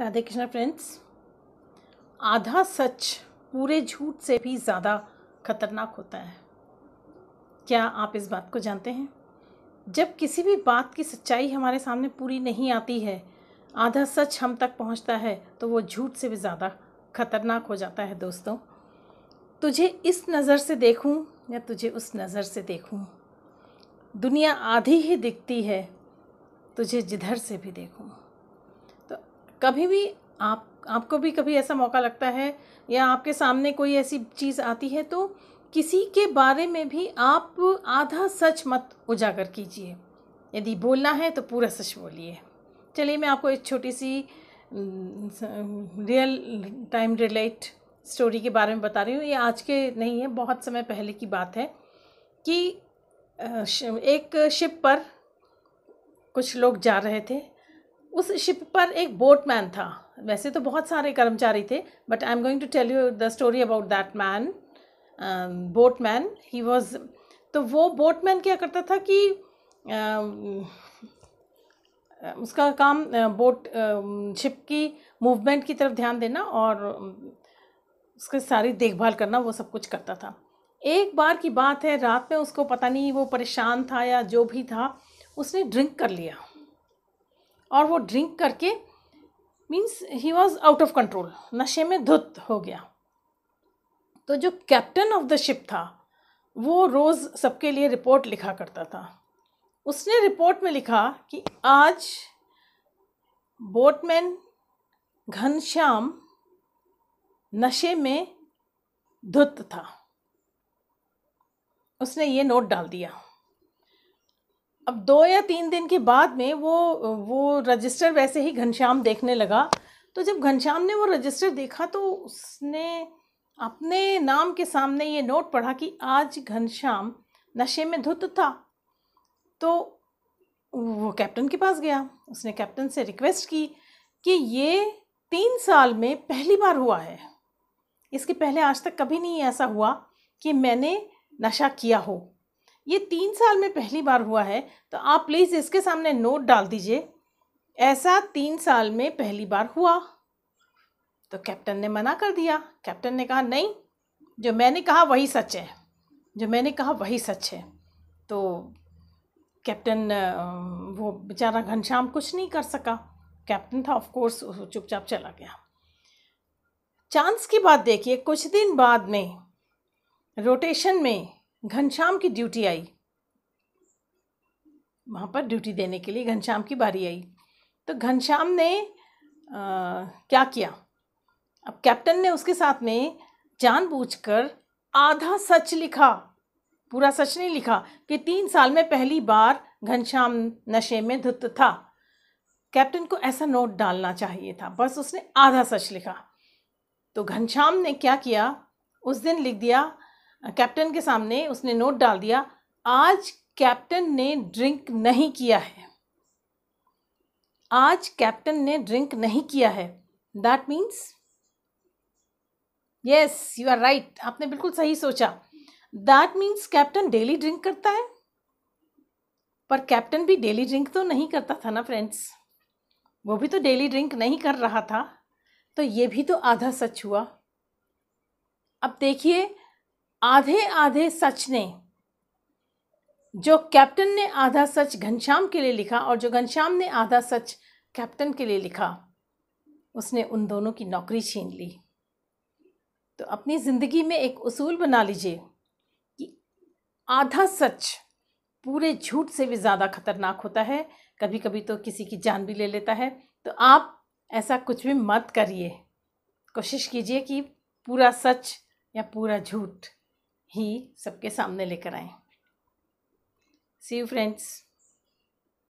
Radhe Krishna friends आधा सच पूरे झूठ से भी ज़्यादा खतरनाक होता है क्या आप इस बात को जानते हैं जब किसी भी बात की सच्चाई हमारे सामने पूरी नहीं आती है आधा सच हम तक पहुंचता है तो वो झूठ से भी ज़्यादा खतरनाक हो जाता है दोस्तों तुझे इस नज़र से देखूं या तुझे उस नज़र से देखूं दुनिया आधी ही दिखती है तुझे जिधर से भी देखूं कभी भी आप आपको भी कभी ऐसा मौका लगता है या आपके सामने कोई ऐसी चीज़ आती है तो किसी के बारे में भी आप आधा सच मत उजागर कीजिए यदि बोलना है तो पूरा सच बोलिए चलिए मैं आपको एक छोटी सी रियल टाइम रिलेट स्टोरी के बारे में बता रही हूँ ये आज के नहीं है बहुत समय पहले की बात है कि एक शिप पर कुछ लोग जा रहे थे उस शिप पर एक बोटमैन था वैसे तो बहुत सारे कर्मचारी थे but I am going to tell you the story about that man boatman he was तो वो बोटमैन क्या करता था कि um, uh, उसका काम बोट uh, शिप um, की मूवमेंट की तरफ ध्यान देना और um, उसकी सारी देखभाल करना वो सब कुछ करता था एक बार की बात है रात में उसको पता नहीं वो परेशान था या जो भी था उसने ड्रिंक कर लिया और वो ड्रिंक करके means he was out of control नशे में धुत हो गया तो जो कैप्टन ऑफ द शिप था वो रोज़ सबके लिए रिपोर्ट लिखा करता था उसने रिपोर्ट में लिखा कि आज बोटमैन घनश्याम नशे में धुत था उसने ये नोट डाल दिया अब दो या तीन दिन के बाद में वो वो रजिस्टर वैसे ही घनश्याम देखने लगा तो जब घनश्याम ने वो रजिस्टर देखा तो उसने अपने नाम के सामने ये नोट पढ़ा कि आज घनश्याम नशे में धुत था तो वो कैप्टन के पास गया उसने कैप्टन से रिक्वेस्ट की कि ये तीन साल में पहली बार हुआ है इसके पहले आज तक कभी नहीं ऐसा हुआ कि मैंने नशा किया हो ये तीन साल में पहली बार हुआ है तो आप प्लीज़ इसके सामने नोट डाल दीजिए ऐसा तीन साल में पहली बार हुआ तो कैप्टन ने मना कर दिया कैप्टन ने कहा नहीं जो मैंने कहा वही सच है जो मैंने कहा वही सच है तो कैप्टन वो बेचारा घनश्याम कुछ नहीं कर सका कैप्टन था ऑफ कोर्स चुपचाप चला गया चांस की बात देखिए कुछ दिन बाद में रोटेशन में घनश्याम की ड्यूटी आई वहाँ पर ड्यूटी देने के लिए घनश्याम की बारी आई तो घनश्याम ने आ, क्या किया अब कैप्टन ने उसके साथ में जानबूझकर आधा सच लिखा पूरा सच नहीं लिखा कि तीन साल में पहली बार घनश्याम नशे में धुत था कैप्टन को ऐसा नोट डालना चाहिए था बस उसने आधा सच लिखा तो घनश्याम ने क्या किया उस दिन लिख दिया कैप्टन के सामने उसने नोट डाल दिया आज कैप्टन ने ड्रिंक नहीं किया है आज कैप्टन ने ड्रिंक नहीं किया है that means yes you are right आपने बिल्कुल सही सोचा that means captain daily drink करता है पर कैप्टन भी डेली ड्रिंक तो नहीं करता था ना फ्रेंड्स वो भी तो डेली ड्रिंक नहीं कर रहा था तो ये भी तो आधा सच हुआ अब देखिए आधे आधे सच ने जो कैप्टन ने आधा सच घनश्याम के लिए लिखा और जो घनश्याम ने आधा सच कैप्टन के लिए लिखा उसने उन दोनों की नौकरी छीन ली तो अपनी ज़िंदगी में एक उसूल बना लीजिए कि आधा सच पूरे झूठ से भी ज़्यादा खतरनाक होता है कभी कभी तो किसी की जान भी ले लेता है तो आप ऐसा कुछ भी मत करिए कोशिश कीजिए कि पूरा सच या पूरा झूठ ही सबके सामने लेकर आए सी यू फ्रेंड्स